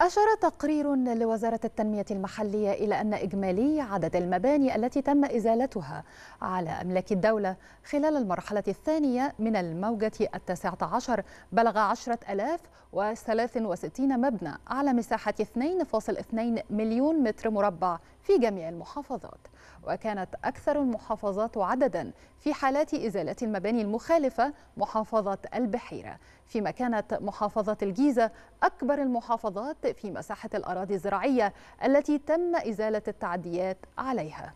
أشار تقرير لوزارة التنمية المحلية إلى أن إجمالي عدد المباني التي تم إزالتها على أملاك الدولة خلال المرحلة الثانية من الموجة التاسعة عشر بلغ وستين مبنى على مساحة 2.2 مليون متر مربع في جميع المحافظات وكانت أكثر المحافظات عددا في حالات إزالة المباني المخالفة محافظة البحيرة فيما كانت محافظة الجيزة أكبر المحافظات في مساحة الأراضي الزراعية التي تم إزالة التعديات عليها